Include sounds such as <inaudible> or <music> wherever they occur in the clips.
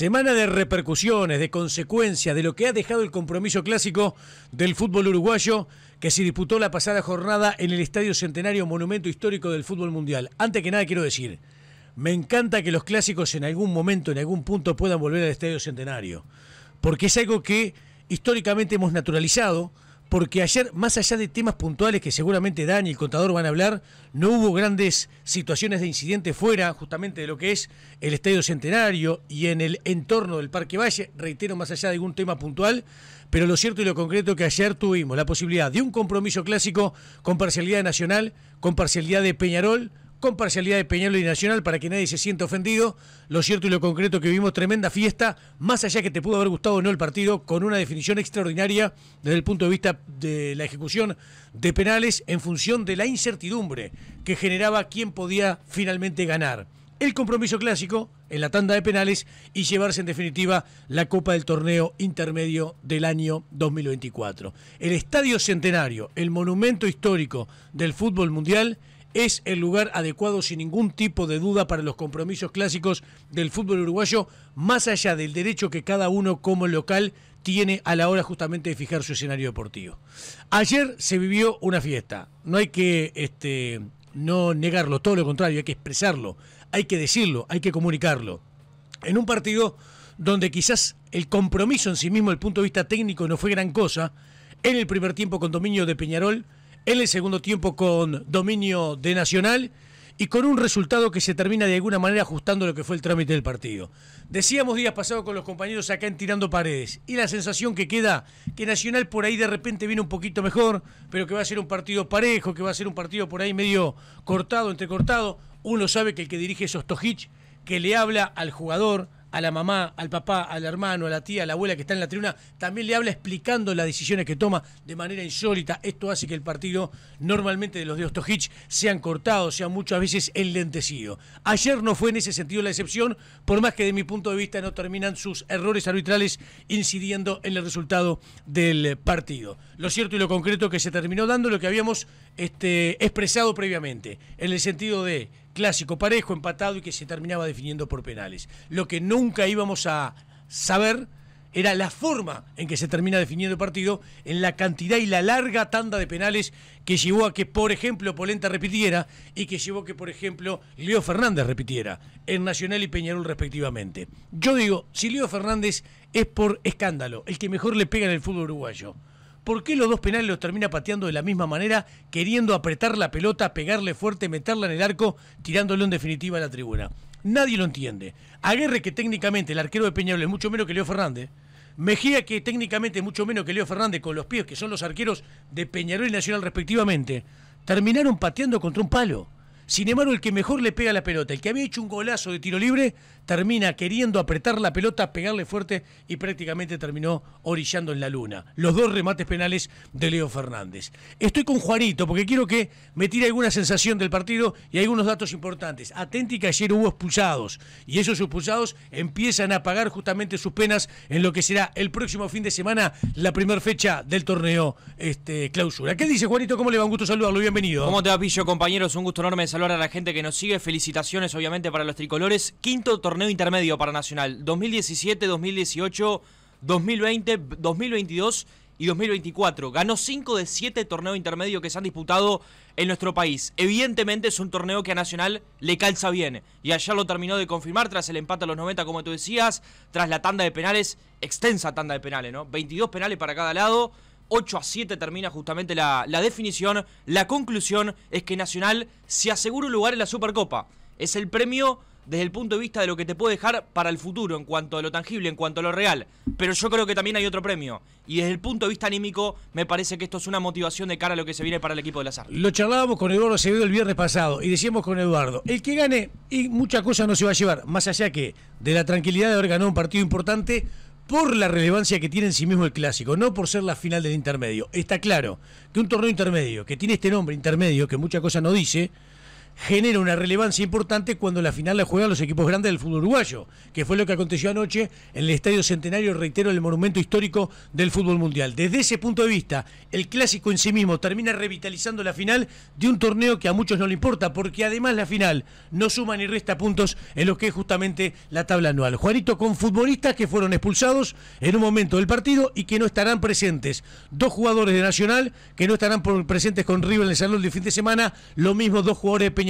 Semana de repercusiones, de consecuencias, de lo que ha dejado el compromiso clásico del fútbol uruguayo que se disputó la pasada jornada en el Estadio Centenario Monumento Histórico del Fútbol Mundial. Antes que nada quiero decir, me encanta que los clásicos en algún momento, en algún punto puedan volver al Estadio Centenario, porque es algo que históricamente hemos naturalizado, porque ayer, más allá de temas puntuales que seguramente Dani y el contador van a hablar, no hubo grandes situaciones de incidente fuera justamente de lo que es el Estadio Centenario y en el entorno del Parque Valle, reitero, más allá de algún tema puntual, pero lo cierto y lo concreto que ayer tuvimos la posibilidad de un compromiso clásico con parcialidad Nacional, con parcialidad de Peñarol, con parcialidad de Peñalo y Nacional, para que nadie se sienta ofendido. Lo cierto y lo concreto que vivimos tremenda fiesta, más allá que te pudo haber gustado o no el partido, con una definición extraordinaria desde el punto de vista de la ejecución de penales en función de la incertidumbre que generaba quién podía finalmente ganar el compromiso clásico en la tanda de penales y llevarse en definitiva la Copa del Torneo Intermedio del año 2024. El Estadio Centenario, el monumento histórico del fútbol mundial, es el lugar adecuado sin ningún tipo de duda para los compromisos clásicos del fútbol uruguayo, más allá del derecho que cada uno como local tiene a la hora justamente de fijar su escenario deportivo. Ayer se vivió una fiesta, no hay que este, no negarlo, todo lo contrario, hay que expresarlo, hay que decirlo, hay que comunicarlo. En un partido donde quizás el compromiso en sí mismo, el punto de vista técnico, no fue gran cosa, en el primer tiempo con dominio de Peñarol, en el segundo tiempo con dominio de Nacional y con un resultado que se termina de alguna manera ajustando lo que fue el trámite del partido. Decíamos días pasados con los compañeros acá en Tirando Paredes, y la sensación que queda que Nacional por ahí de repente viene un poquito mejor, pero que va a ser un partido parejo, que va a ser un partido por ahí medio cortado, entrecortado. Uno sabe que el que dirige es Ostojich, que le habla al jugador, a la mamá, al papá, al hermano, a la tía, a la abuela que está en la tribuna, también le habla explicando las decisiones que toma de manera insólita. Esto hace que el partido normalmente de los de Ostojic sean cortados, sean muchas veces enlentecido. Ayer no fue en ese sentido la excepción, por más que de mi punto de vista no terminan sus errores arbitrales incidiendo en el resultado del partido. Lo cierto y lo concreto que se terminó dando lo que habíamos este, expresado previamente, en el sentido de clásico parejo, empatado y que se terminaba definiendo por penales. Lo que nunca íbamos a saber era la forma en que se termina definiendo el partido, en la cantidad y la larga tanda de penales que llevó a que, por ejemplo, Polenta repitiera y que llevó a que, por ejemplo, Leo Fernández repitiera en Nacional y Peñarol respectivamente. Yo digo, si Leo Fernández es por escándalo, el que mejor le pega en el fútbol uruguayo, ¿por qué los dos penales los termina pateando de la misma manera, queriendo apretar la pelota, pegarle fuerte, meterla en el arco, tirándolo en definitiva a la tribuna? Nadie lo entiende. Aguerre, que técnicamente el arquero de Peñarol es mucho menos que Leo Fernández. Mejía, que técnicamente es mucho menos que Leo Fernández, con los pies, que son los arqueros de Peñarol y Nacional respectivamente. Terminaron pateando contra un palo. Sin embargo, el que mejor le pega la pelota, el que había hecho un golazo de tiro libre, termina queriendo apretar la pelota, pegarle fuerte y prácticamente terminó orillando en la luna. Los dos remates penales de Leo Fernández. Estoy con Juanito porque quiero que me tire alguna sensación del partido y algunos datos importantes. Atenti que ayer hubo expulsados y esos expulsados empiezan a pagar justamente sus penas en lo que será el próximo fin de semana, la primera fecha del torneo este, clausura. ¿Qué dice Juanito? ¿Cómo le va? Un gusto saludarlo. Bienvenido. ¿Cómo te va, Pillo, compañeros? Un gusto enorme saludar a la gente que nos sigue. Felicitaciones, obviamente, para los tricolores. Quinto torneo torneo intermedio para Nacional 2017, 2018, 2020, 2022 y 2024. Ganó 5 de 7 torneos intermedios que se han disputado en nuestro país. Evidentemente es un torneo que a Nacional le calza bien. Y ayer lo terminó de confirmar tras el empate a los 90, como tú decías, tras la tanda de penales, extensa tanda de penales, ¿no? 22 penales para cada lado. 8 a 7 termina justamente la, la definición. La conclusión es que Nacional se asegura un lugar en la Supercopa. Es el premio desde el punto de vista de lo que te puede dejar para el futuro, en cuanto a lo tangible, en cuanto a lo real. Pero yo creo que también hay otro premio. Y desde el punto de vista anímico, me parece que esto es una motivación de cara a lo que se viene para el equipo de la sar Lo charlábamos con Eduardo Acevedo el viernes pasado y decíamos con Eduardo, el que gane, y mucha cosas no se va a llevar, más allá que de la tranquilidad de haber ganado un partido importante, por la relevancia que tiene en sí mismo el clásico, no por ser la final del intermedio. Está claro que un torneo intermedio que tiene este nombre, intermedio, que mucha cosa no dice, genera una relevancia importante cuando la final la juegan los equipos grandes del fútbol uruguayo, que fue lo que aconteció anoche en el Estadio Centenario, reitero, el monumento histórico del fútbol mundial. Desde ese punto de vista, el clásico en sí mismo termina revitalizando la final de un torneo que a muchos no le importa, porque además la final no suma ni resta puntos en lo que es justamente la tabla anual. Juanito con futbolistas que fueron expulsados en un momento del partido y que no estarán presentes. Dos jugadores de Nacional que no estarán presentes con River en el Salón de fin de semana, lo mismo dos jugadores de Peña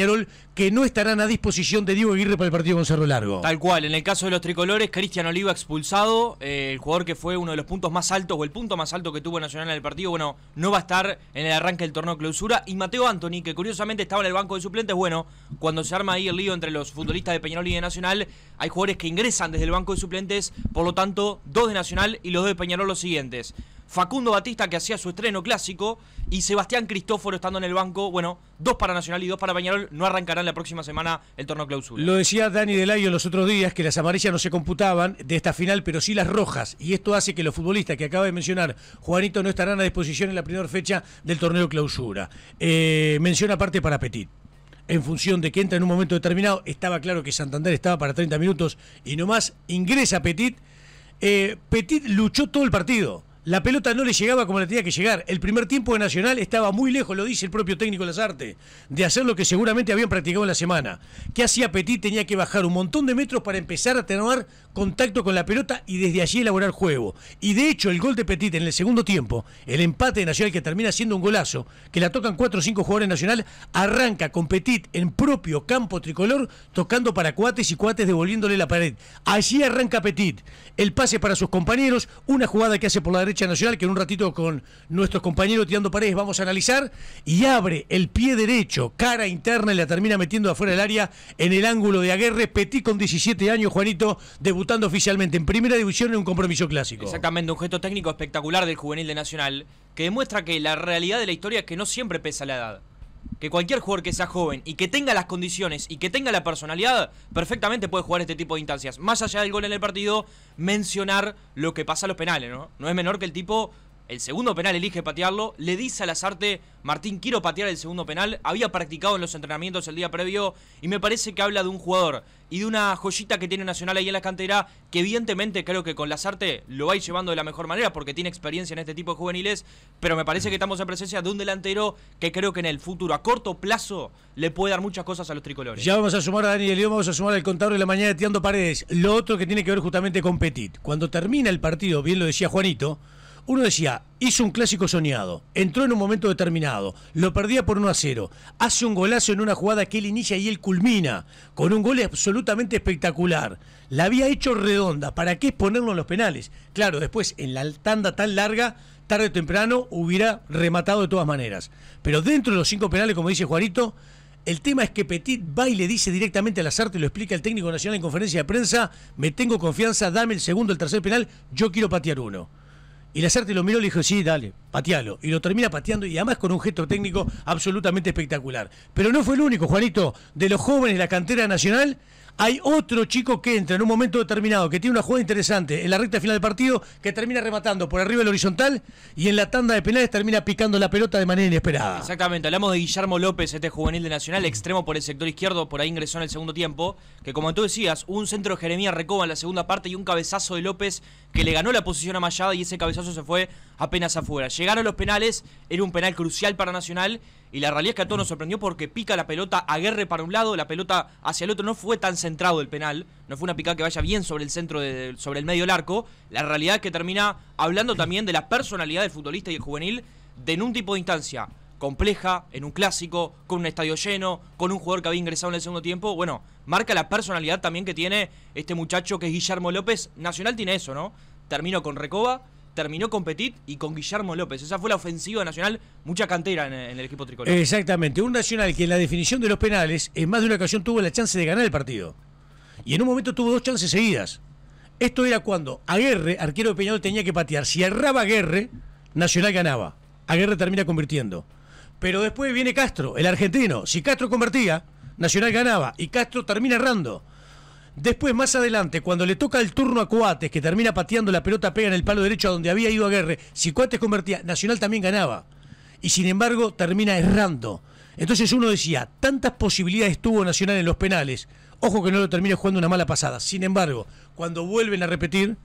que no estarán a disposición de Diego Aguirre para el partido con Cerro Largo. Tal cual, en el caso de los tricolores, Cristian Oliva expulsado, eh, el jugador que fue uno de los puntos más altos o el punto más alto que tuvo Nacional en el partido, bueno, no va a estar en el arranque del torneo clausura. Y Mateo Anthony, que curiosamente estaba en el banco de suplentes, bueno, cuando se arma ahí el lío entre los futbolistas de Peñarol y de Nacional, hay jugadores que ingresan desde el banco de suplentes, por lo tanto, dos de Nacional y los dos de Peñarol los siguientes. Facundo Batista que hacía su estreno clásico y Sebastián Cristóforo estando en el banco. Bueno, dos para Nacional y dos para Peñarol no arrancarán la próxima semana el torneo clausura. Lo decía Dani Delayo los otros días que las amarillas no se computaban de esta final, pero sí las rojas. Y esto hace que los futbolistas que acaba de mencionar, Juanito, no estarán a disposición en la primera fecha del torneo clausura. Eh, mención aparte para Petit en función de que entra en un momento determinado. Estaba claro que Santander estaba para 30 minutos y nomás ingresa Petit. Eh, Petit luchó todo el partido. La pelota no le llegaba como le tenía que llegar. El primer tiempo de Nacional estaba muy lejos, lo dice el propio técnico Lazarte, de hacer lo que seguramente habían practicado en la semana. Que hacía Petit? Tenía que bajar un montón de metros para empezar a tener contacto con la pelota y desde allí elaborar juego. Y de hecho, el gol de Petit en el segundo tiempo, el empate de Nacional que termina siendo un golazo, que la tocan cuatro o cinco jugadores Nacional, arranca con Petit en propio campo tricolor, tocando para cuates y cuates devolviéndole la pared. Allí arranca Petit. El pase para sus compañeros, una jugada que hace por la derecha derecha nacional que en un ratito con nuestros compañeros tirando paredes vamos a analizar y abre el pie derecho, cara interna y la termina metiendo afuera del área en el ángulo de Aguerre. Petit con 17 años, Juanito, debutando oficialmente en primera división en un compromiso clásico. Exactamente, un gesto técnico espectacular del juvenil de Nacional que demuestra que la realidad de la historia es que no siempre pesa la edad que cualquier jugador que sea joven y que tenga las condiciones y que tenga la personalidad, perfectamente puede jugar este tipo de instancias. Más allá del gol en el partido, mencionar lo que pasa a los penales, ¿no? No es menor que el tipo el segundo penal elige patearlo, le dice a Lazarte, Martín, quiero patear el segundo penal, había practicado en los entrenamientos el día previo y me parece que habla de un jugador y de una joyita que tiene Nacional ahí en la cantera, que evidentemente creo que con Lazarte lo va llevando de la mejor manera porque tiene experiencia en este tipo de juveniles, pero me parece que estamos en presencia de un delantero que creo que en el futuro, a corto plazo, le puede dar muchas cosas a los tricolores. Ya vamos a sumar a Daniel vamos a sumar al contador de la mañana de Tiando Paredes. Lo otro que tiene que ver justamente con Petit. Cuando termina el partido, bien lo decía Juanito, uno decía, hizo un clásico soñado, entró en un momento determinado, lo perdía por 1 a 0, hace un golazo en una jugada que él inicia y él culmina, con un gol absolutamente espectacular. La había hecho redonda, ¿para qué ponerlo en los penales? Claro, después en la tanda tan larga, tarde o temprano, hubiera rematado de todas maneras. Pero dentro de los cinco penales, como dice Juanito, el tema es que Petit va y le dice directamente a Lazarte, lo explica el técnico nacional en conferencia de prensa, me tengo confianza, dame el segundo, el tercer penal, yo quiero patear uno. Y Lacerte lo miró y le dijo, sí, dale, patealo. Y lo termina pateando y además con un gesto técnico absolutamente espectacular. Pero no fue el único, Juanito, de los jóvenes de la cantera nacional hay otro chico que entra en un momento determinado, que tiene una jugada interesante en la recta final del partido, que termina rematando por arriba del horizontal y en la tanda de penales termina picando la pelota de manera inesperada. Exactamente, hablamos de Guillermo López, este juvenil de Nacional, extremo por el sector izquierdo, por ahí ingresó en el segundo tiempo, que como tú decías, un centro de Jeremías Recoba en la segunda parte y un cabezazo de López que le ganó la posición a Mayada y ese cabezazo se fue apenas afuera. Llegaron los penales, era un penal crucial para Nacional y la realidad es que a todos nos sorprendió porque pica la pelota guerre para un lado, la pelota hacia el otro. No fue tan centrado el penal, no fue una picada que vaya bien sobre el centro, sobre el medio del arco. La realidad es que termina hablando también de la personalidad del futbolista y el juvenil de en un tipo de instancia compleja, en un clásico, con un estadio lleno, con un jugador que había ingresado en el segundo tiempo. Bueno, marca la personalidad también que tiene este muchacho que es Guillermo López. Nacional tiene eso, ¿no? Termino con Recoba terminó con Petit y con Guillermo López. Esa fue la ofensiva nacional, mucha cantera en, el equipo tricolor. Exactamente, un nacional que en la definición de los penales en más de una ocasión tuvo la chance de ganar el partido. Y en un momento tuvo dos chances seguidas. Esto era cuando Aguerre, arquero de Peñarol, tenía que patear. Si erraba Aguerre, Nacional ganaba. Aguerre termina convirtiendo. Pero después viene Castro, el argentino. Si Castro convertía, Nacional ganaba. Y Castro termina errando. Después, más adelante, cuando le toca el turno a Coates, que termina pateando la pelota, pega en el palo derecho a donde había ido Guerre, si Coates convertía, Nacional también ganaba. Y sin embargo, termina errando. Entonces uno decía, tantas posibilidades tuvo Nacional en los penales. Ojo que no lo termine jugando una mala pasada. Sin embargo, cuando vuelven a repetir,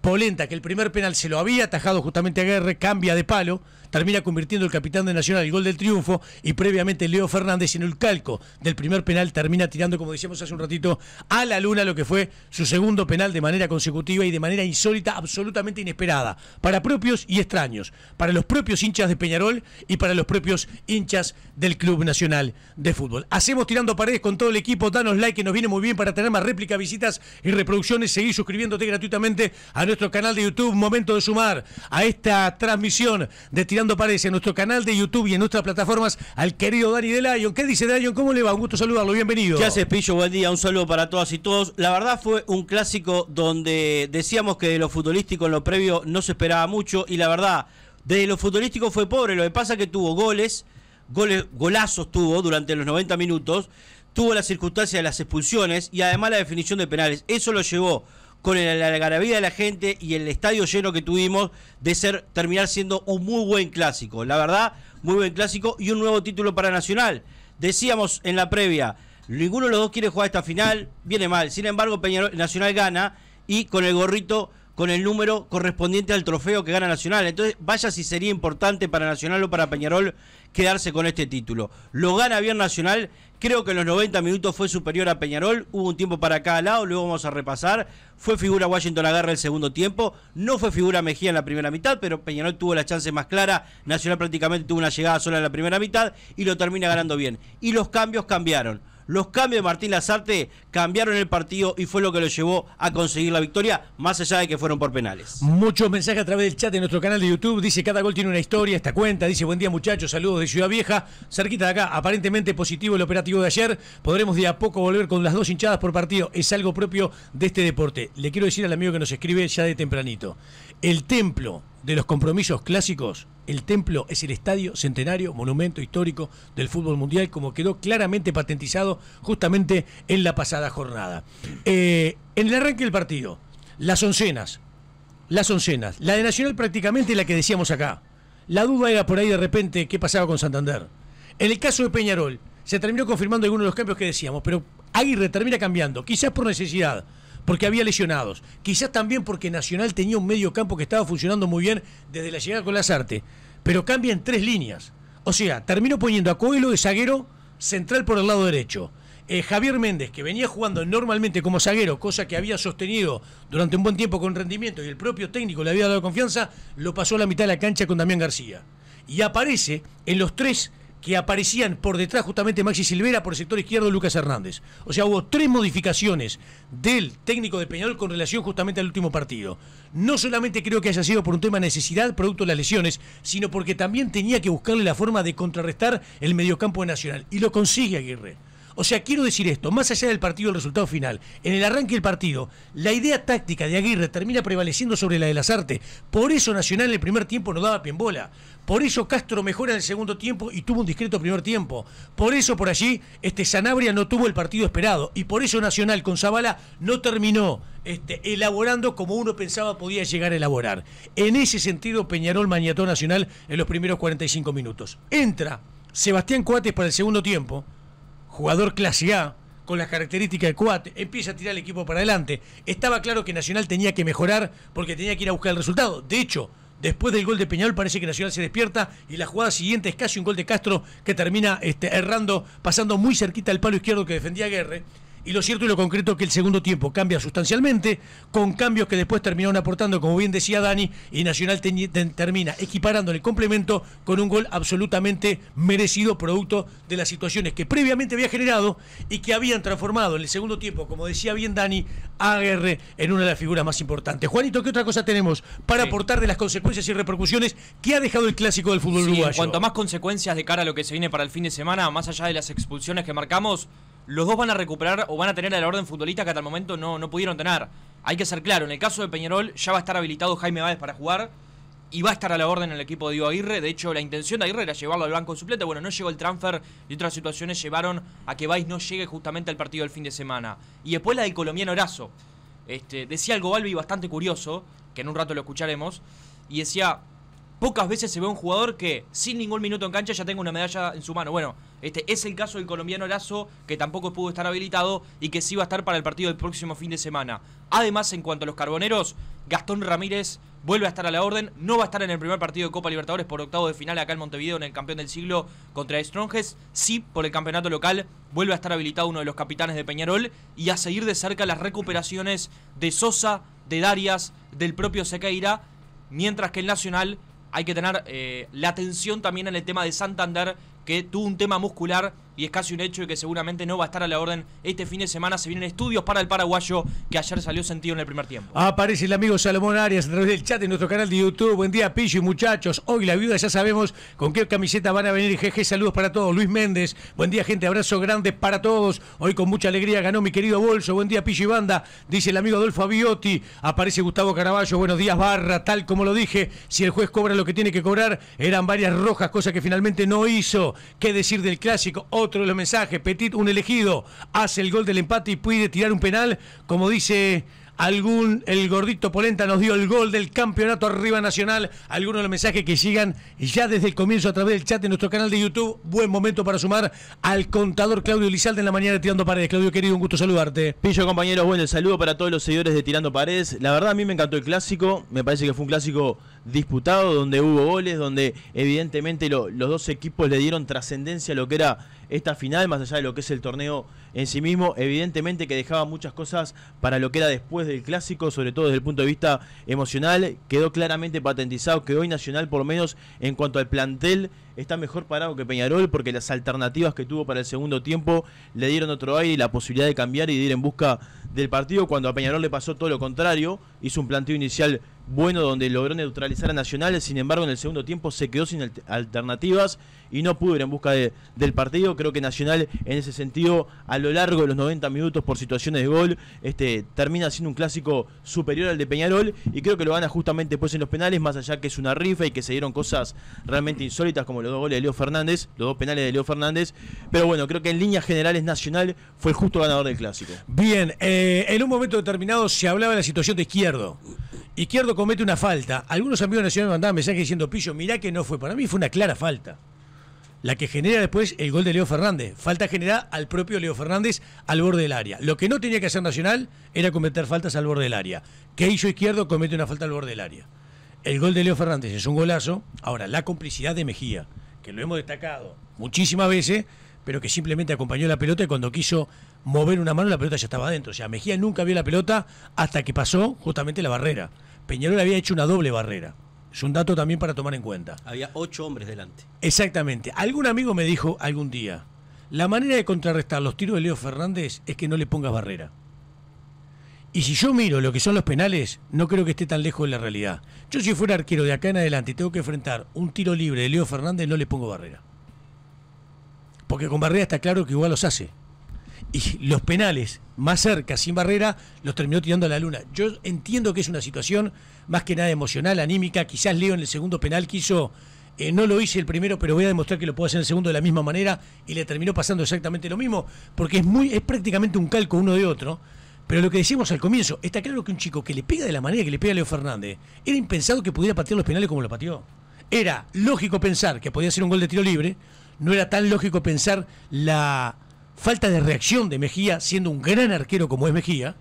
Polenta, que el primer penal se lo había atajado justamente a Guerre, cambia de palo termina convirtiendo el capitán de Nacional el gol del triunfo y previamente Leo Fernández en el calco del primer penal termina tirando, como decíamos hace un ratito, a la luna lo que fue su segundo penal de manera consecutiva y de manera insólita, absolutamente inesperada, para propios y extraños, para los propios hinchas de Peñarol y para los propios hinchas del Club Nacional de Fútbol. Hacemos tirando paredes con todo el equipo, danos like que nos viene muy bien para tener más réplica, visitas y reproducciones, seguir suscribiéndote gratuitamente a nuestro canal de YouTube, momento de sumar a esta transmisión de tirando Parece en nuestro canal de YouTube y en nuestras plataformas al querido Dani de ¿Qué dice Delion? ¿Cómo le va? Un gusto saludarlo, bienvenido. Ya haces, Pillo? Buen día, un saludo para todas y todos. La verdad fue un clásico donde decíamos que de lo futbolístico en lo previo no se esperaba mucho y la verdad, de lo futbolístico fue pobre. Lo que pasa es que tuvo goles, goles golazos tuvo durante los 90 minutos, tuvo la circunstancia de las expulsiones y además la definición de penales. Eso lo llevó con la algarabía de la gente y el estadio lleno que tuvimos, de ser terminar siendo un muy buen clásico. La verdad, muy buen clásico y un nuevo título para Nacional. Decíamos en la previa, ninguno de los dos quiere jugar esta final, viene mal. Sin embargo, Nacional gana y con el gorrito con el número correspondiente al trofeo que gana Nacional. Entonces, vaya si sería importante para Nacional o para Peñarol quedarse con este título. Lo gana bien Nacional, creo que en los 90 minutos fue superior a Peñarol, hubo un tiempo para cada lado, luego vamos a repasar. Fue figura Washington Agarra el segundo tiempo, no fue figura Mejía en la primera mitad, pero Peñarol tuvo la chance más clara, Nacional prácticamente tuvo una llegada sola en la primera mitad y lo termina ganando bien. Y los cambios cambiaron. Los cambios de Martín Lazarte cambiaron el partido y fue lo que lo llevó a conseguir la victoria, más allá de que fueron por penales. Muchos mensajes a través del chat de nuestro canal de YouTube. Dice, cada gol tiene una historia, esta cuenta. Dice, buen día muchachos, saludos de Ciudad Vieja. Cerquita de acá, aparentemente positivo el operativo de ayer. Podremos de a poco volver con las dos hinchadas por partido. Es algo propio de este deporte. Le quiero decir al amigo que nos escribe ya de tempranito. El templo de los compromisos clásicos, el templo es el estadio centenario, monumento histórico del fútbol mundial, como quedó claramente patentizado justamente en la pasada jornada. Eh, en el arranque del partido, las oncenas, las oncenas, la de Nacional prácticamente la que decíamos acá. La duda era por ahí de repente qué pasaba con Santander. En el caso de Peñarol, se terminó confirmando algunos de los cambios que decíamos, pero Aguirre termina cambiando, quizás por necesidad porque había lesionados. Quizás también porque Nacional tenía un medio campo que estaba funcionando muy bien desde la llegada con las artes. Pero cambian tres líneas. O sea, terminó poniendo a Coelho de zaguero central por el lado derecho. Eh, Javier Méndez, que venía jugando normalmente como zaguero, cosa que había sostenido durante un buen tiempo con rendimiento y el propio técnico le había dado confianza, lo pasó a la mitad de la cancha con Damián García. Y aparece en los tres que aparecían por detrás justamente Maxi Silvera, por el sector izquierdo Lucas Hernández. O sea, hubo tres modificaciones del técnico de Peñarol con relación justamente al último partido. No solamente creo que haya sido por un tema de necesidad, producto de las lesiones, sino porque también tenía que buscarle la forma de contrarrestar el mediocampo de Nacional. Y lo consigue Aguirre. O sea, quiero decir esto, más allá del partido, el resultado final, en el arranque del partido, la idea táctica de Aguirre termina prevaleciendo sobre la de las artes. Por eso Nacional en el primer tiempo no daba pie en bola. Por eso Castro mejora en el segundo tiempo y tuvo un discreto primer tiempo. Por eso por allí este Sanabria no tuvo el partido esperado. Y por eso Nacional con Zavala no terminó este, elaborando como uno pensaba podía llegar a elaborar. En ese sentido, Peñarol maniató Nacional en los primeros 45 minutos. Entra Sebastián Coates para el segundo tiempo jugador clase A, con las características de cuate, empieza a tirar el equipo para adelante. Estaba claro que Nacional tenía que mejorar porque tenía que ir a buscar el resultado. De hecho, después del gol de Peñal parece que Nacional se despierta y la jugada siguiente es casi un gol de Castro que termina este, errando, pasando muy cerquita al palo izquierdo que defendía Guerre. Y lo cierto y lo concreto es que el segundo tiempo cambia sustancialmente, con cambios que después terminaron aportando, como bien decía Dani, y Nacional termina equiparando el complemento con un gol absolutamente merecido, producto de las situaciones que previamente había generado y que habían transformado en el segundo tiempo, como decía bien Dani, a Aguerre en una de las figuras más importantes. Juanito, ¿qué otra cosa tenemos para aportar de las consecuencias y repercusiones que ha dejado el clásico del fútbol sí, uruguayo? Cuanto más consecuencias de cara a lo que se viene para el fin de semana, más allá de las expulsiones que marcamos, los dos van a recuperar o van a tener a la orden futbolista que hasta el momento no, no pudieron tener. Hay que ser claro, en el caso de Peñarol ya va a estar habilitado Jaime Báez para jugar y va a estar a la orden en el equipo de Diego Aguirre. De hecho, la intención de Aguirre era llevarlo al banco suplente. Bueno, no llegó el transfer y otras situaciones llevaron a que Báez no llegue justamente al partido del fin de semana. Y después la del colombiano Horazo. Este, decía algo Balbi bastante curioso, que en un rato lo escucharemos, y decía, Pocas veces se ve un jugador que sin ningún minuto en cancha ya tenga una medalla en su mano. Bueno, este es el caso del colombiano Lazo, que tampoco pudo estar habilitado y que sí va a estar para el partido del próximo fin de semana. Además, en cuanto a los carboneros, Gastón Ramírez vuelve a estar a la orden. No va a estar en el primer partido de Copa Libertadores por octavo de final acá en Montevideo en el campeón del siglo contra Stronges. Sí, por el campeonato local vuelve a estar habilitado uno de los capitanes de Peñarol y a seguir de cerca las recuperaciones de Sosa, de Darias, del propio Sequeira, mientras que el Nacional hay que tener eh, la atención también en el tema de Santander, que tuvo un tema muscular y es casi un hecho de que seguramente no va a estar a la orden este fin de semana. Se vienen estudios para el paraguayo que ayer salió sentido en el primer tiempo. Aparece el amigo Salomón Arias a través del chat en nuestro canal de YouTube. Buen día, Pillo y muchachos. Hoy la viuda ya sabemos con qué camiseta van a venir. Jeje, saludos para todos. Luis Méndez, buen día, gente. Abrazo grande para todos. Hoy con mucha alegría ganó mi querido Bolso. Buen día, Pillo y banda. Dice el amigo Adolfo Abiotti. Aparece Gustavo Caraballo. Buenos días, Barra. Tal como lo dije, si el juez cobra lo que tiene que cobrar, eran varias rojas, cosa que finalmente no hizo. ¿Qué decir del clásico? Otro de los mensajes, Petit, un elegido, hace el gol del empate y puede tirar un penal, como dice algún, el gordito Polenta nos dio el gol del campeonato arriba nacional. Algunos de los mensajes que llegan ya desde el comienzo a través del chat en nuestro canal de YouTube. Buen momento para sumar al contador Claudio Lizalde en la mañana de Tirando Paredes. Claudio, querido, un gusto saludarte. Pillo, compañeros, bueno, el saludo para todos los seguidores de Tirando Paredes. La verdad, a mí me encantó el clásico. Me parece que fue un clásico disputado, donde hubo goles, donde evidentemente los dos equipos le dieron trascendencia a lo que era esta final, más allá de lo que es el torneo en sí mismo, evidentemente que dejaba muchas cosas para lo que era después del clásico, sobre todo desde el punto de vista emocional, quedó claramente patentizado que hoy Nacional por lo menos en cuanto al plantel está mejor parado que Peñarol porque las alternativas que tuvo para el segundo tiempo le dieron otro aire la posibilidad de cambiar y de ir en busca del partido cuando a Peñarol le pasó todo lo contrario, hizo un planteo inicial bueno donde logró neutralizar a Nacional, sin embargo en el segundo tiempo se quedó sin alternativas y no pudo ir en busca del partido, creo que Nacional en ese sentido a lo largo de los 90 minutos por situaciones de gol este, termina siendo un clásico superior al de Peñarol y creo que lo gana justamente después pues, en los penales, más allá que es una rifa y que se dieron cosas realmente insólitas como los dos goles de Leo Fernández, los dos penales de Leo Fernández, pero bueno, creo que en líneas generales Nacional fue el justo ganador del clásico. Bien, eh, eh, en un momento determinado se hablaba de la situación de Izquierdo. Izquierdo comete una falta. Algunos amigos nacionales mandaban mensajes diciendo, Pillo, mirá que no fue. Para mí fue una clara falta. La que genera después el gol de Leo Fernández. Falta generada al propio Leo Fernández al borde del área. Lo que no tenía que hacer Nacional era cometer faltas al borde del área. ¿Qué hizo Izquierdo comete una falta al borde del área. El gol de Leo Fernández es un golazo. Ahora, la complicidad de Mejía, que lo hemos destacado muchísimas veces, pero que simplemente acompañó la pelota y cuando quiso mover una mano, la pelota ya estaba adentro. O sea, Mejía nunca vio la pelota hasta que pasó justamente la barrera. Peñarol había hecho una doble barrera. Es un dato también para tomar en cuenta. Había ocho hombres delante. Exactamente. Algún amigo me dijo algún día, la manera de contrarrestar los tiros de Leo Fernández es que no le pongas barrera. Y si yo miro lo que son los penales, no creo que esté tan lejos de la realidad. Yo si fuera arquero de acá en adelante y tengo que enfrentar un tiro libre de Leo Fernández, no le pongo barrera. Porque con barrera está claro que igual los hace y los penales más cerca, sin barrera, los terminó tirando a la luna. Yo entiendo que es una situación más que nada emocional, anímica. Quizás Leo en el segundo penal quiso, eh, no lo hice el primero, pero voy a demostrar que lo puedo hacer en el segundo de la misma manera y le terminó pasando exactamente lo mismo, porque es, muy, es prácticamente un calco uno de otro. Pero lo que decimos al comienzo, está claro que un chico que le pega de la manera que le pega a Leo Fernández, era impensado que pudiera patear los penales como lo pateó. Era lógico pensar que podía ser un gol de tiro libre, no era tan lógico pensar la falta de reacción de Mejía, siendo un gran arquero como es Mejía,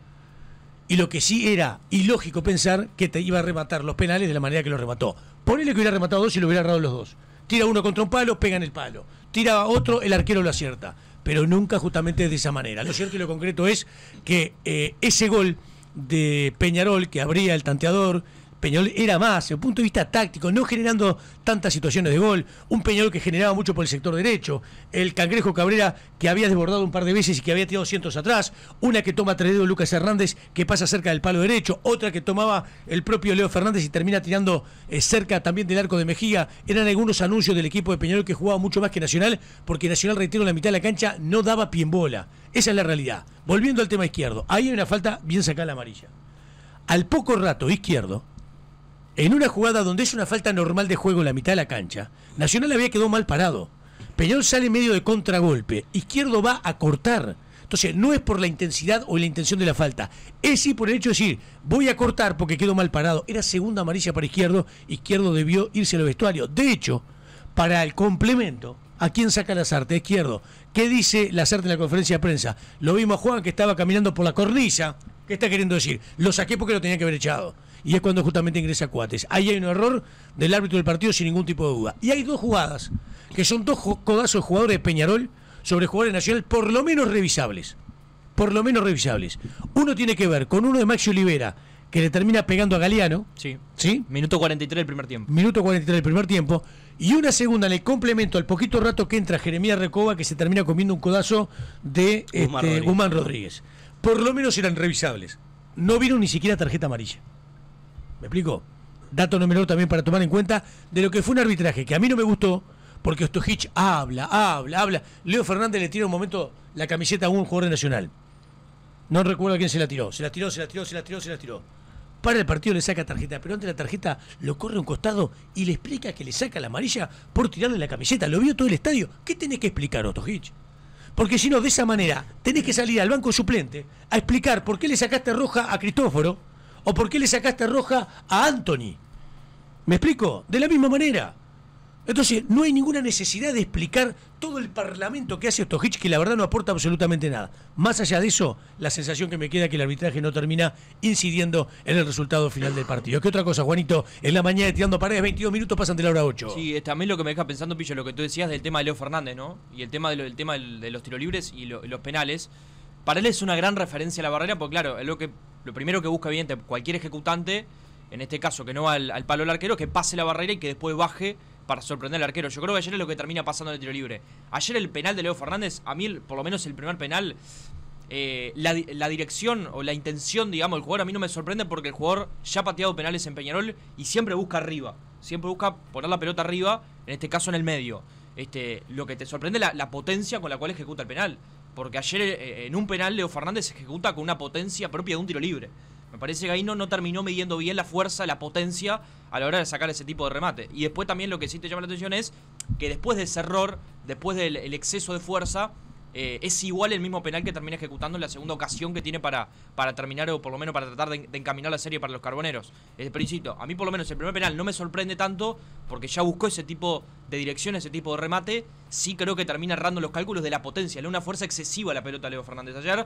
y lo que sí era ilógico pensar que te iba a rematar los penales de la manera que lo remató. Ponele que hubiera rematado dos y lo hubiera errado los dos. Tira uno contra un palo, pega en el palo. Tira otro, el arquero lo acierta. Pero nunca justamente de esa manera. Lo cierto y lo concreto es que eh, ese gol de Peñarol que abría el tanteador, Peñol era más, desde el punto de vista táctico, no generando tantas situaciones de gol. Un Peñol que generaba mucho por el sector derecho. El Cangrejo Cabrera que había desbordado un par de veces y que había tirado cientos atrás. Una que toma tres Lucas Hernández que pasa cerca del palo derecho. Otra que tomaba el propio Leo Fernández y termina tirando eh, cerca también del arco de Mejía. Eran algunos anuncios del equipo de Peñol que jugaba mucho más que Nacional porque Nacional, reitero, la mitad de la cancha no daba pie en bola. Esa es la realidad. Volviendo al tema izquierdo, ahí hay una falta bien sacada la amarilla. Al poco rato izquierdo, en una jugada donde es una falta normal de juego en la mitad de la cancha, Nacional había quedado mal parado. Peñón sale medio de contragolpe, Izquierdo va a cortar. Entonces, no es por la intensidad o la intención de la falta, es sí por el hecho de decir, voy a cortar porque quedo mal parado. Era segunda amarilla para Izquierdo, Izquierdo debió irse al vestuario. De hecho, para el complemento, ¿a quién saca la Lazarte? Izquierdo. ¿Qué dice la Lazarte en la conferencia de prensa? Lo vimos a Juan que estaba caminando por la cornisa. ¿Qué está queriendo decir? Lo saqué porque lo tenía que haber echado y es cuando justamente ingresa Cuates. Ahí hay un error del árbitro del partido sin ningún tipo de duda. Y hay dos jugadas, que son dos codazos de jugadores de Peñarol sobre jugadores nacionales, por lo menos revisables. Por lo menos revisables. Uno tiene que ver con uno de Maxi Olivera, que le termina pegando a Galeano. Sí. ¿Sí? Minuto 43 del primer tiempo. Minuto 43 del primer tiempo. Y una segunda le complemento al poquito rato que entra Jeremías Recoba, que se termina comiendo un codazo de Guzmán este, Rodríguez. Rodríguez. Por lo menos eran revisables. No vieron ni siquiera tarjeta amarilla. ¿Me explico? Dato número también para tomar en cuenta de lo que fue un arbitraje que a mí no me gustó, porque Ostojich habla, habla, habla. Leo Fernández le tira un momento la camiseta a un jugador de Nacional. No recuerdo a quién se la tiró. Se la tiró, se la tiró, se la tiró, se la tiró. Para el partido le saca tarjeta, pero antes la tarjeta lo corre a un costado y le explica que le saca la amarilla por tirarle la camiseta. Lo vio todo el estadio. ¿Qué tenés que explicar, Ostojich? Porque si no, de esa manera, tenés que salir al banco suplente a explicar por qué le sacaste roja a Cristóforo ¿O por qué le sacaste roja a Anthony? ¿Me explico? De la misma manera. Entonces, no hay ninguna necesidad de explicar todo el parlamento que hace Ostojich, que la verdad no aporta absolutamente nada. Más allá de eso, la sensación que me queda es que el arbitraje no termina incidiendo en el resultado final del partido. ¿Qué otra cosa, Juanito? En la mañana de tirando paredes, 22 minutos pasan de la hora 8. Sí, es también lo que me deja pensando, Pillo, lo que tú decías del tema de Leo Fernández, ¿no? Y el tema de, tema de los tiro libres y los penales. Para él es una gran referencia a la barrera, porque claro, es lo que lo primero que busca, evidente, cualquier ejecutante, en este caso que no va al, palo del arquero, que pase la barrera y que después baje para sorprender al arquero. Yo creo que ayer es lo que termina pasando en el tiro libre. Ayer el penal de Leo Fernández, a mí por lo menos el primer penal, eh, la, dirección o la intención, digamos, del jugador a mí no me sorprende porque el jugador ya ha pateado penales en Peñarol y siempre busca arriba. Siempre busca poner la pelota arriba, en este caso en el medio. Este, lo que te sorprende es la potencia con la cual ejecuta el penal. Porque ayer eh, eh, en un penal Leo Fernández se ejecuta con una potencia propia de un tiro libre. Me parece que ahí no, no terminó midiendo bien la fuerza, la potencia a la hora de sacar ese tipo de remate. Y después también lo que sí te llama la atención es que después de ese error, después del exceso de fuerza, eh, es igual el mismo penal que termina ejecutando en la segunda ocasión que tiene para, para terminar o por lo menos para tratar de, encaminar la serie para los carboneros. El principio, a mí por lo menos el primer penal no me sorprende tanto porque ya buscó ese tipo de dirección, ese tipo de remate. Sí creo que termina errando los cálculos de la potencia. Le una fuerza excesiva a la pelota a Leo Fernández ayer.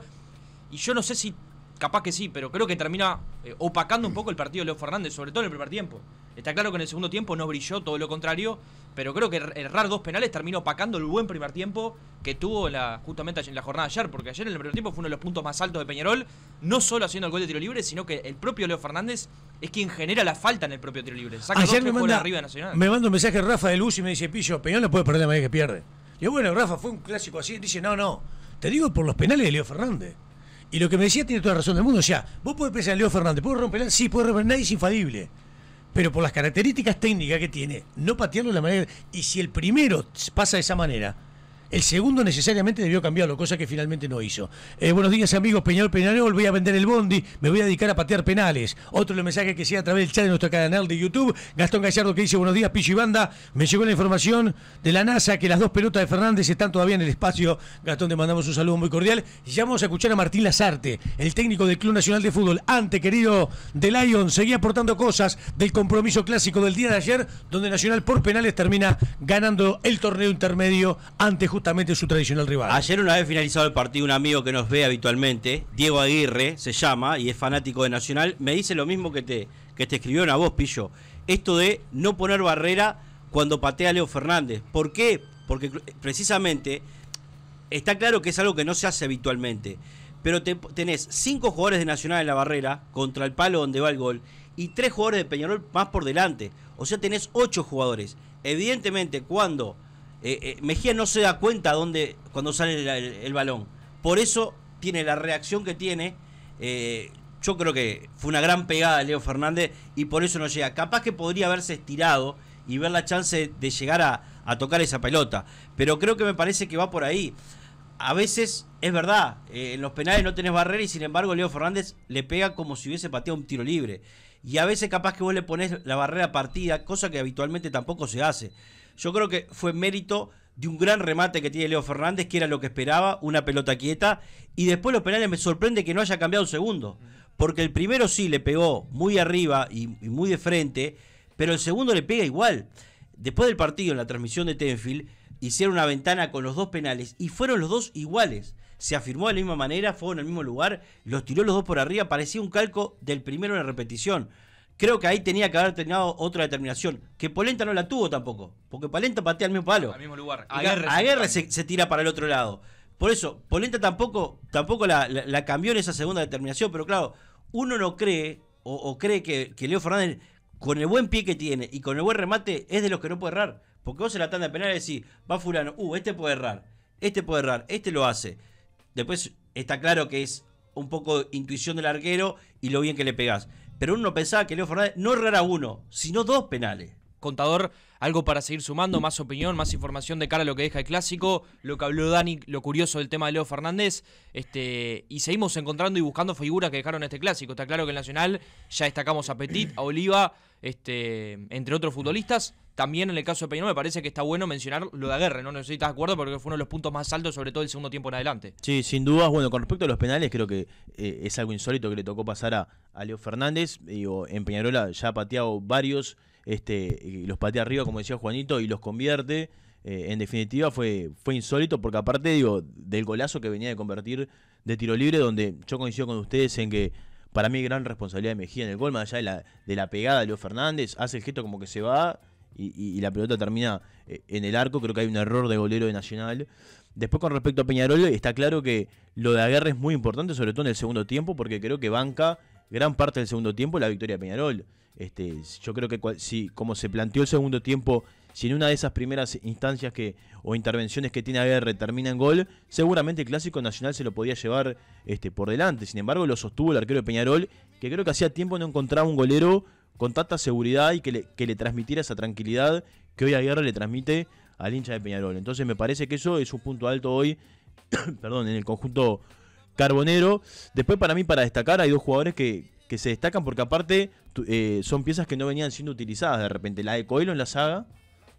Y yo no sé si, capaz que sí, pero creo que termina eh, opacando un poco el partido de Leo Fernández, sobre todo en el primer tiempo. Está claro que en el segundo tiempo no brilló, todo lo contrario, pero creo que errar dos penales terminó opacando el buen primer tiempo que tuvo la, justamente en la jornada ayer, porque ayer en el primer tiempo fue uno de los puntos más altos de Peñarol, no solo haciendo el gol de tiro libre, sino que el propio Leo Fernández es quien genera la falta en el propio tiro libre. Saca ayer me manda, arriba Nacional. Me un mensaje Rafa de Luz y me dice, Pillo, Peñarol no puede perder a que pierde. Y yo, bueno, Rafa, fue un clásico así. Dice, no, no, te digo por los penales de Leo Fernández. Y lo que me decía tiene toda la razón del mundo. O sea, vos podés pensar en Leo Fernández, ¿puedo romper penal? Sí, puede romper, nadie es infalible pero por las características técnicas que tiene, no patearlo de la manera. Y si el primero pasa de esa manera, el segundo necesariamente debió cambiarlo, cosa que finalmente no hizo. Eh, buenos días amigos, Peñarol Peñarol, voy a vender el bondi, me voy a dedicar a patear penales. Otro mensaje que sigue a través del chat de nuestro canal de YouTube, Gastón Gallardo que dice buenos días, Pichi Banda, me llegó la información de la NASA que las dos pelotas de Fernández están todavía en el espacio. Gastón, te mandamos un saludo muy cordial. Y ya vamos a escuchar a Martín Lazarte, el técnico del Club Nacional de Fútbol, ante querido de Lion, seguía aportando cosas del compromiso clásico del día de ayer, donde Nacional por penales termina ganando el torneo intermedio ante Justicia justamente su tradicional rival. Ayer, una vez finalizado el partido, un amigo que nos ve habitualmente, Diego Aguirre, se llama y es fanático de Nacional, me dice lo mismo que te, que te escribieron a vos, Pillo. Esto de no poner barrera cuando patea Leo Fernández. ¿Por qué? Porque precisamente está claro que es algo que no se hace habitualmente. Pero tenés cinco jugadores de Nacional en la barrera contra el palo donde va el gol y tres jugadores de Peñarol más por delante. O sea, tenés ocho jugadores. Evidentemente, cuando eh, eh, Mejía no se da cuenta dónde, cuando sale el, balón. Por eso tiene la reacción que tiene. Eh, yo creo que fue una gran pegada de Leo Fernández y por eso no llega. Capaz que podría haberse estirado y ver la chance de llegar a, tocar esa pelota. Pero creo que me parece que va por ahí. A veces es verdad, en los penales no tenés barrera y sin embargo Leo Fernández le pega como si hubiese pateado un tiro libre. Y a veces capaz que vos le pones la barrera partida, cosa que habitualmente tampoco se hace. Yo creo que fue mérito de un gran remate que tiene Leo Fernández, que era lo que esperaba, una pelota quieta. Y después los penales me sorprende que no haya cambiado un segundo. Porque el primero sí le pegó muy arriba y, muy de frente, pero el segundo le pega igual. Después del partido, en la transmisión de Tenfield, hicieron una ventana con los dos penales y fueron los dos iguales. Se afirmó de la misma manera, fue en el mismo lugar, los tiró los dos por arriba, parecía un calco del primero en la repetición creo que ahí tenía que haber tenido otra determinación. Que Polenta no la tuvo tampoco. Porque Polenta patea al mismo palo. Al mismo lugar. agarra Aguerre se, tira para el otro lado. Por eso, Polenta tampoco, tampoco la, cambió en esa segunda determinación. Pero claro, uno no cree o, cree que, Leo Fernández, con el buen pie que tiene y con el buen remate, es de los que no puede errar. Porque vos en la tanda de penales decís, va fulano, uh, este puede errar, este puede errar, este lo hace. Después está claro que es un poco intuición del arquero y lo bien que le pegás pero uno pensaba que Leo Fernández no errará uno, sino dos penales. Contador, algo para seguir sumando, más opinión, más información de cara a lo que deja el clásico, lo que habló Dani, lo curioso del tema de Leo Fernández, este, y seguimos encontrando y buscando figuras que dejaron este clásico. Está claro que en Nacional ya destacamos a Petit, a Oliva, este, entre otros futbolistas. También en el caso de Peñarol me parece que está bueno mencionar lo de Aguerre, ¿no? sé si estás de acuerdo porque fue uno de los puntos más altos, sobre todo el segundo tiempo en adelante. Sí, sin dudas. Bueno, con respecto a los penales, creo que eh, es algo insólito que le tocó pasar a, Leo Fernández. Digo, en Peñarola ya ha pateado varios, este, y los patea arriba, como decía Juanito, y los convierte. Eh, en definitiva fue, fue insólito porque aparte digo del golazo que venía de convertir de tiro libre donde yo coincido con ustedes en que para mí gran responsabilidad de Mejía en el gol, más allá de la, pegada de Leo Fernández, hace el gesto como que se va y, la pelota termina eh, en el arco, creo que hay un error de golero de Nacional. Después con respecto a Peñarol, está claro que lo de Aguerre es muy importante, sobre todo en el segundo tiempo, porque creo que banca gran parte del segundo tiempo la victoria de Peñarol. Este, yo creo que como se planteó el segundo tiempo si en una de esas primeras instancias que o intervenciones que tiene Aguirre termina en gol, seguramente el Clásico Nacional se lo podía llevar este, por delante. Sin embargo, lo sostuvo el arquero de Peñarol, que creo que hacía tiempo no encontraba un golero con tanta seguridad y que le, transmitiera esa tranquilidad que hoy Aguirre le transmite al hincha de Peñarol. Entonces me parece que eso es un punto alto hoy, <coughs> perdón, en el conjunto carbonero. Después para mí, para destacar, hay dos jugadores que, se destacan porque aparte eh, son piezas que no venían siendo utilizadas de repente. La de Coelho en la saga,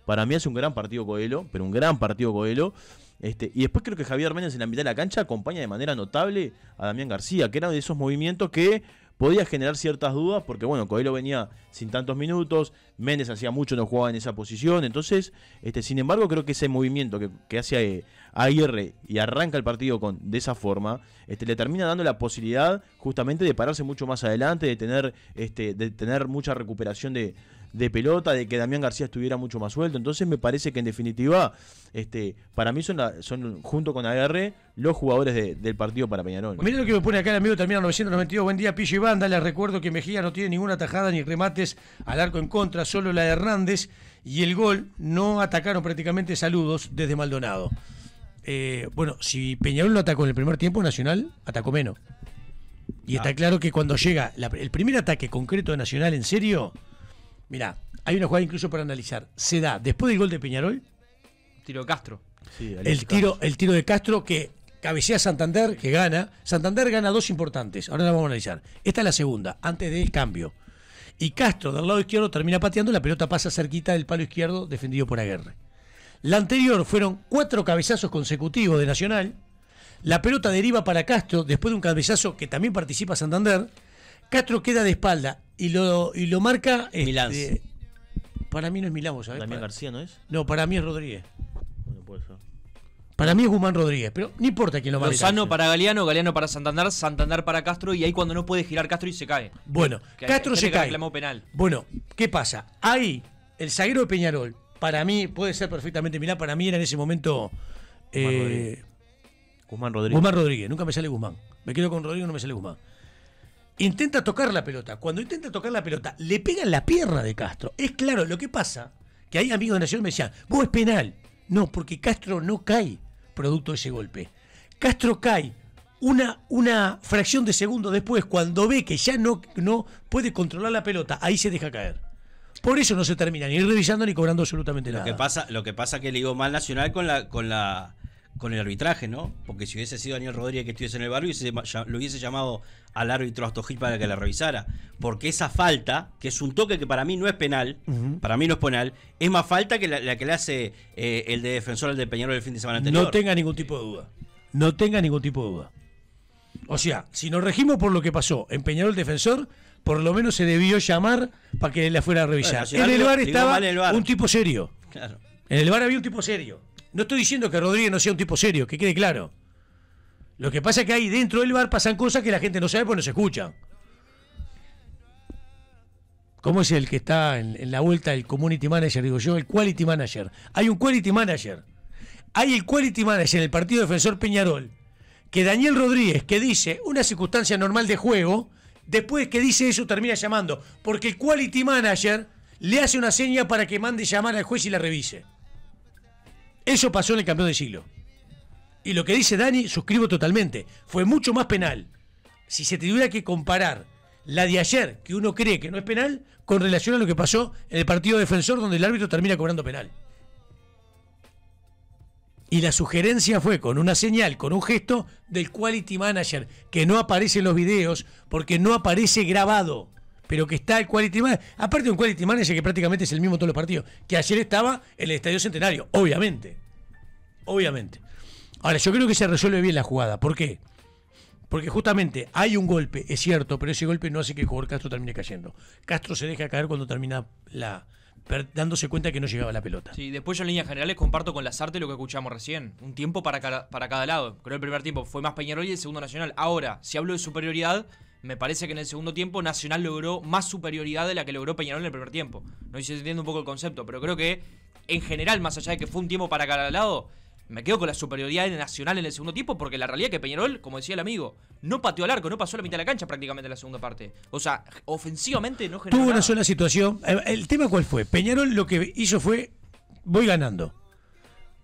para mí es un gran partido Coelho, pero un gran partido Coelho. Este, y después creo que Javier Méndez en la mitad de la cancha acompaña de manera notable a Damián García, que era de esos movimientos que podía generar ciertas dudas, porque bueno, Coelho venía sin tantos minutos, Méndez hacía mucho, no jugaba en esa posición, entonces, este, sin embargo, creo que ese movimiento que, que hace eh, Aguirre y arranca el partido con, de esa forma, este, le termina dando la posibilidad justamente de pararse mucho más adelante, de tener, este, de tener mucha recuperación de, de pelota, de que Damián García estuviera mucho más suelto. Entonces me parece que en definitiva, este, para mí son, son junto con Agarre, los jugadores del partido para Peñarol. Mira lo que me pone acá el amigo termina 992. Buen día, Pillo Banda. Les recuerdo que Mejía no tiene ninguna tajada ni remates al arco en contra, solo la de Hernández y el gol no atacaron prácticamente saludos desde Maldonado. Eh, bueno, si Peñarol lo atacó en el primer tiempo, Nacional atacó menos. Y ah. está claro que cuando llega el primer ataque concreto de Nacional en serio, Mirá, hay una jugada incluso para analizar. Se da después del gol de Peñarol. Tiro de Castro. el, tiro, el tiro de Castro que cabecea Santander, que gana. Santander gana dos importantes. Ahora la vamos a analizar. Esta es la segunda, antes del cambio. Y Castro, del lado izquierdo, termina pateando. La pelota pasa cerquita del palo izquierdo, defendido por Aguerre. La anterior fueron cuatro cabezazos consecutivos de Nacional. La pelota deriva para Castro después de un cabezazo que también participa Santander Castro queda de espalda y lo, y lo marca. Este, Milán. para mí no es Milán, ¿sabes? García, ¿no es? No, para mí es Rodríguez. Bueno, puede ser. Para mí es Guzmán Rodríguez, pero no importa quién lo marque. Lozano para Galeano, Galeano para Santander, Santander para Castro y ahí cuando no puede girar Castro y se cae. Bueno, Castro se cae. penal. Bueno, ¿qué pasa? Ahí el zaguero de Peñarol, para mí puede ser perfectamente Milán, para mí era en ese momento eh, Guzmán Rodríguez. Guzmán Rodríguez, nunca me sale Guzmán. Me quedo con Rodríguez, no me sale Guzmán intenta tocar la pelota. Cuando intenta tocar la pelota, le pegan la pierna de Castro. Es claro, lo que pasa, que hay amigos de Nacional me decían, vos es penal. No, porque Castro no cae producto de ese golpe. Castro cae una, una fracción de segundo después, cuando ve que ya no, no puede controlar la pelota, ahí se deja caer. Por eso no se termina ni revisando ni cobrando absolutamente lo nada. Que pasa, lo que pasa que le digo mal Nacional con la, con la con el arbitraje, ¿no? Porque si hubiese sido Daniel Rodríguez que estuviese en el barrio, lo hubiese llamado al árbitro Astojil para que la revisara. Porque esa falta, que es un toque que para mí no es penal, para mí no es penal, es más falta que la, que le hace eh, el de defensor al de Peñarol el fin de semana anterior. No tenga ningún tipo de duda. No tenga ningún tipo de duda. O sea, si nos regimos por lo que pasó en Peñarol Defensor, por lo menos se debió llamar para que la fuera a revisar. en el bar estaba un tipo serio. En el bar había un tipo serio. No estoy diciendo que Rodríguez no sea un tipo serio, que quede claro. Lo que pasa es que ahí dentro del bar pasan cosas que la gente no sabe porque no se escucha. ¿Cómo es el que está en, la vuelta el community manager? Digo yo, el quality manager. Hay un quality manager. Hay el quality manager en el partido defensor Peñarol. Que Daniel Rodríguez, que dice una circunstancia normal de juego, después que dice eso termina llamando. Porque el quality manager le hace una seña para que mande llamar al juez y la revise. Eso pasó en el campeón de siglo. Y lo que dice Dani, suscribo totalmente. Fue mucho más penal. Si se tuviera que comparar la de ayer, que uno cree que no es penal, con relación a lo que pasó en el partido defensor, donde el árbitro termina cobrando penal. Y la sugerencia fue con una señal, con un gesto del quality manager, que no aparece en los videos porque no aparece grabado pero que está el quality manager. Aparte, un quality manager que prácticamente es el mismo en todos los partidos. Que ayer estaba en el Estadio Centenario, obviamente. Obviamente. Ahora, yo creo que se resuelve bien la jugada. ¿Por qué? Porque justamente hay un golpe, es cierto, pero ese golpe no hace que el jugador Castro termine cayendo. Castro se deja caer cuando termina la, dándose cuenta que no llegaba la pelota. Sí, después yo en líneas generales comparto con Lazarte lo que escuchamos recién. Un tiempo para para cada lado. Creo que el primer tiempo fue más Peñarol y el segundo Nacional. Ahora, si hablo de superioridad, me parece que en el segundo tiempo Nacional logró más superioridad de la que logró Peñarol en el primer tiempo. No sé si entiendo un poco el concepto, pero creo que en general, más allá de que fue un tiempo para cada lado, me quedo con la superioridad de Nacional en el segundo tiempo porque la realidad es que Peñarol, como decía el amigo, no pateó al arco, no pasó la mitad de la cancha prácticamente en la segunda parte. O sea, ofensivamente no generó. Tuvo una sola situación. Eh, el tema cuál fue. Peñarol lo que hizo fue, voy ganando.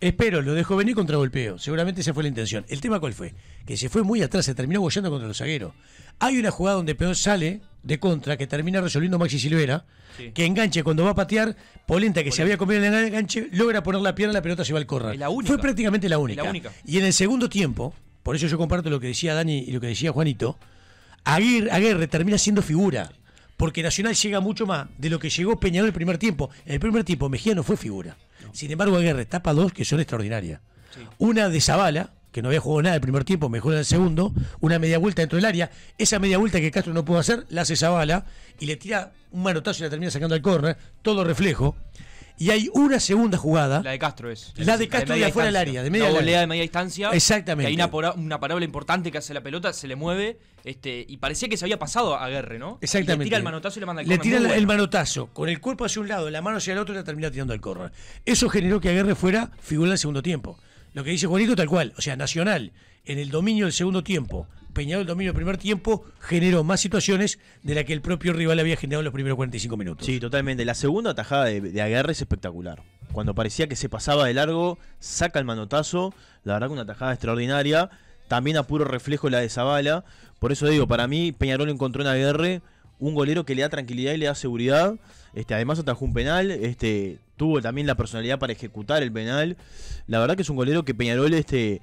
Espero, lo dejó venir contra golpeo. Seguramente esa fue la intención. El tema cuál fue, que se fue muy atrás, se terminó bollando contra los zagueros. Hay una jugada donde Peón sale de contra que termina resolviendo Maxi Silvera, que enganche cuando va a patear, Polenta que se había comido en el enganche, logra poner la pierna, la pelota se va al corral. Fue prácticamente la única. Y en el segundo tiempo, por eso yo comparto lo que decía Dani y lo que decía Juanito, Aguirre, termina siendo figura. Porque Nacional llega mucho más de lo que llegó Peñarol el primer tiempo. En el primer tiempo Mejía no fue figura. Sin embargo, Aguirre tapa dos que son extraordinarias. Una de Zavala, que no había jugado nada el primer tiempo, mejor en el segundo, una media vuelta dentro del área. Esa media vuelta que Castro no pudo hacer, la hace bala y le tira un manotazo y la termina sacando al correr todo reflejo. Y hay una segunda jugada. La de Castro es. La de Castro de, afuera del área, de media La de media distancia. Exactamente. hay una, una parábola importante que hace la pelota, se le mueve. Este, y parecía que se había pasado a Guerre, ¿no? Exactamente. le tira el manotazo y le manda al Le tira el manotazo, con el cuerpo hacia un lado, la mano hacia el otro y la termina tirando al correr Eso generó que Aguerre fuera figura del segundo tiempo. Lo que dice Juanito tal cual, o sea, Nacional en el dominio del segundo tiempo, Peñarol el dominio del primer tiempo, generó más situaciones de la que el propio rival había generado en los primeros 45 minutos. Sí, totalmente. La segunda tajada de, de es espectacular. Cuando parecía que se pasaba de largo, saca el manotazo, la verdad que una tajada extraordinaria, también a puro reflejo la de Zabala. Por eso digo, para mí Peñarol encontró en Aguerre un golero que le da tranquilidad y le da seguridad. Este, además atajó un penal, este, tuvo también la personalidad para ejecutar el penal. La verdad que es un golero que Peñarol este...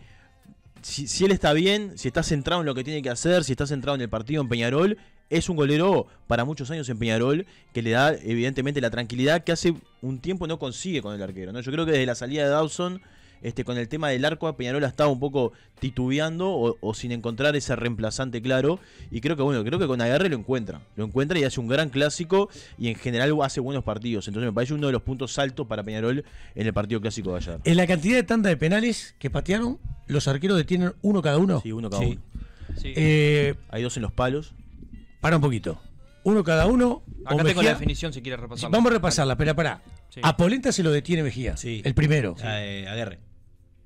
Si, él está bien, si está centrado en lo que tiene que hacer, si está centrado en el partido en Peñarol, es un golero para muchos años en Peñarol que le da evidentemente la tranquilidad que hace un tiempo no consigue con el arquero. ¿no? Yo creo que desde la salida de Dawson este, con el tema del arco, a Peñarol estado un poco titubeando o, sin encontrar ese reemplazante claro. Y creo que, bueno, creo que con Agarre lo encuentra. Lo encuentra y hace un gran clásico y en general hace buenos partidos. Entonces me parece uno de los puntos altos para Peñarol en el partido clásico de ayer. En la cantidad de tanda de penales que patearon, los arqueros detienen uno cada uno. Sí, uno cada uno. Eh, Hay dos en los palos. Para un poquito. Uno cada uno. Acá tengo la definición si quieres repasarla. vamos a repasarla, pero para A Polenta se lo detiene Mejía. sí El primero. A, eh,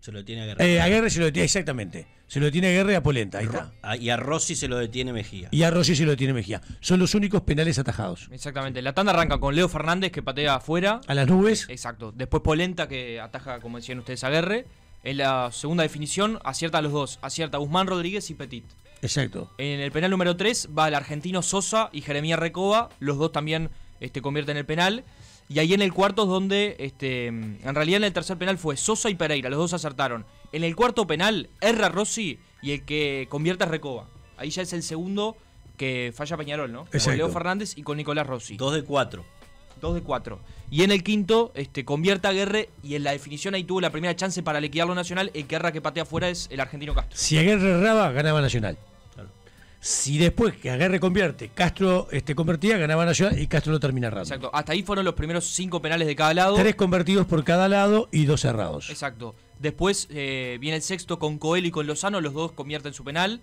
se lo detiene a guerra eh, a guerra se lo detiene, exactamente. Se lo detiene a guerra a Polenta. Ahí está. Ah, y a Rossi se lo detiene Mejía. Y a Rossi se lo detiene Mejía. Son los únicos penales atajados. Exactamente. La tanda arranca con Leo Fernández que patea afuera. A las nubes. Exacto. Después Polenta que ataja, como decían ustedes, a guerra En la segunda definición acierta a los dos. Acierta Guzmán Rodríguez y Petit. Exacto. En el penal número 3 va el argentino Sosa y Jeremía Recoba. Los dos también este, convierten el penal. Y ahí en el cuarto es donde, este, en realidad en el tercer penal fue Sosa y Pereira, los dos acertaron. En el cuarto penal, erra Rossi y el que convierte es Recoba. Ahí ya es el segundo que falla Peñarol, ¿no? Con Leo Fernández y con Nicolás Rossi. Dos de cuatro. Dos de cuatro. Y en el quinto, este, convierte a Guerre y en la definición ahí tuvo la primera chance para liquidarlo Nacional. El que erra que patea afuera es el argentino Castro. Si Guerre erraba, ganaba Nacional si después que Aguerre convierte, Castro este, convertía, ganaban Nacional y Castro lo termina errando. Exacto, hasta ahí fueron los primeros cinco penales de cada lado. Tres convertidos por cada lado y dos cerrados. Exacto. Después eh, viene el sexto con Coel y con Lozano, los dos convierten su penal.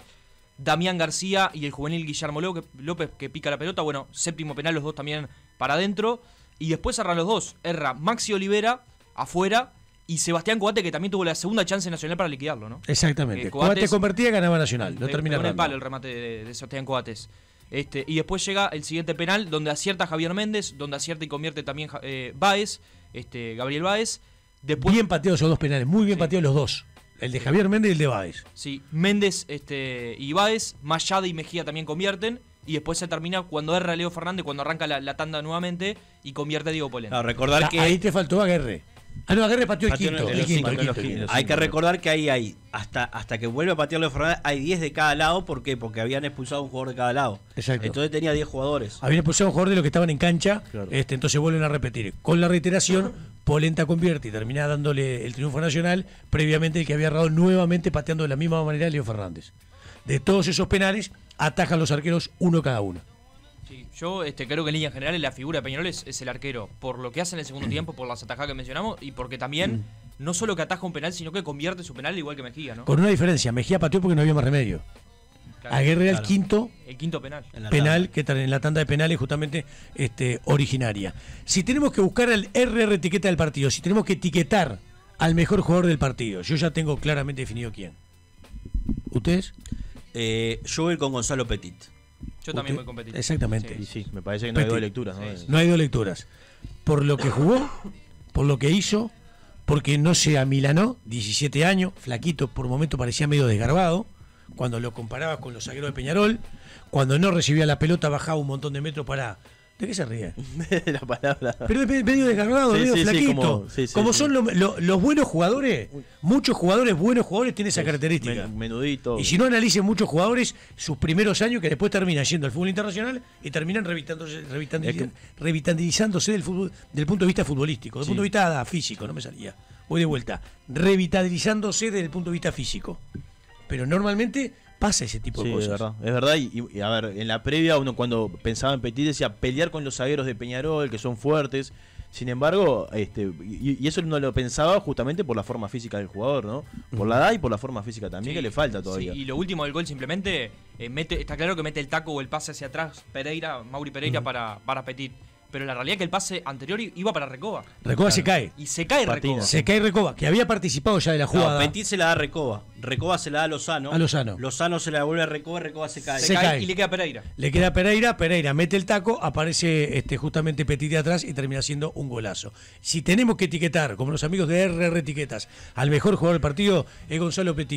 Damián García y el juvenil Guillermo López que pica la pelota, bueno, séptimo penal, los dos también para adentro. Y después erran los dos, erra Maxi Olivera afuera y Sebastián Coate, que también tuvo la segunda chance nacional para liquidarlo, ¿no? Exactamente. Eh, Coates, Coate convertía, ganaba Nacional. Lo termina el palo el remate de, Sebastián Coates. Este, y después llega el siguiente penal, donde acierta Javier Méndez, donde acierta y convierte también eh, Baez, este, Gabriel Báez. Bien pateados esos dos penales, muy bien pateados los dos. El de Javier Méndez y el de Báez. Sí, Méndez este, y Baez Mayada y Mejía también convierten. Y después se termina cuando erra Leo Fernández, cuando arranca la, tanda nuevamente y convierte a Diego Polen a recordar que. Ahí te faltó Aguerre. Ah, no, Aguirre pateó el Hay que recordar que ahí hay, hasta, hasta que vuelve a patear Leo Fernández, hay 10 de cada lado. ¿Por qué? Porque habían expulsado un jugador de cada lado. Entonces tenía 10 jugadores. Habían expulsado un jugador de los que estaban en cancha. Este, entonces vuelven a repetir. Con la reiteración, Polenta convierte y termina dándole el triunfo nacional. Previamente, el que había errado nuevamente pateando de la misma manera a Leo Fernández. De todos esos penales, atajan los arqueros uno cada uno yo este, creo que en líneas generales la figura de Peñarol es, el arquero, por lo que hace en el segundo <clears throat> tiempo, por las atajadas que mencionamos y porque también mm. no solo que ataja un penal, sino que convierte su penal igual que Mejía, ¿no? Con una diferencia, Mejía pateó porque no había más remedio. aguerre al quinto. El quinto penal. Penal que en la tanda de penales justamente este, originaria. Si tenemos que buscar el RR etiqueta del partido, si tenemos que etiquetar al mejor jugador del partido, yo ya tengo claramente definido quién. ¿Ustedes? Eh, yo voy con Gonzalo Petit. Yo también voy competitivo Exactamente. me parece que no hay dos lecturas. ¿no? lecturas. Por lo que jugó, por lo que hizo, porque no se amilanó, 17 años, flaquito, por momento parecía medio desgarbado, cuando lo comparaba con los zagueros de Peñarol, cuando no recibía la pelota bajaba un montón de metros para ¿De qué se ríe? <laughs> De la palabra. Pero medio desgarrado, medio flaquito. como, son los buenos jugadores, muchos jugadores, buenos jugadores, tienen esa característica. menudito. Y si no analicen muchos jugadores, sus primeros años que después terminan yendo al fútbol internacional y terminan revitalizándose del, fútbol, del punto de vista futbolístico, del punto de vista físico, no me salía. Voy de vuelta. Revitalizándose desde el punto de vista físico. Pero normalmente pasa ese tipo de cosas. Es verdad, es verdad. Y, a ver, en la previa uno cuando pensaba en Petit decía pelear con los zagueros de Peñarol, que son fuertes. Sin embargo, este, y, eso no lo pensaba justamente por la forma física del jugador, ¿no? Por la edad y por la forma física también que le falta todavía. y lo último del gol simplemente, eh, mete, está claro que mete el taco o el pase hacia atrás Pereira, Mauri Pereira para, para Petit pero la realidad es que el pase anterior iba para Recoba. Recoba se cae. Y se cae Recoba. Se cae Recoba, que había participado ya de la jugada. A Petit se la da a Recoba. Recoba se la da a Lozano. A Lozano. Lozano se la devuelve a Recoba, Recoba se cae. Se, cae, y le queda Pereira. Le queda Pereira, Pereira mete el taco, aparece este, justamente Petit de atrás y termina siendo un golazo. Si tenemos que etiquetar, como los amigos de RR Etiquetas, al mejor jugador del partido es Gonzalo Petit.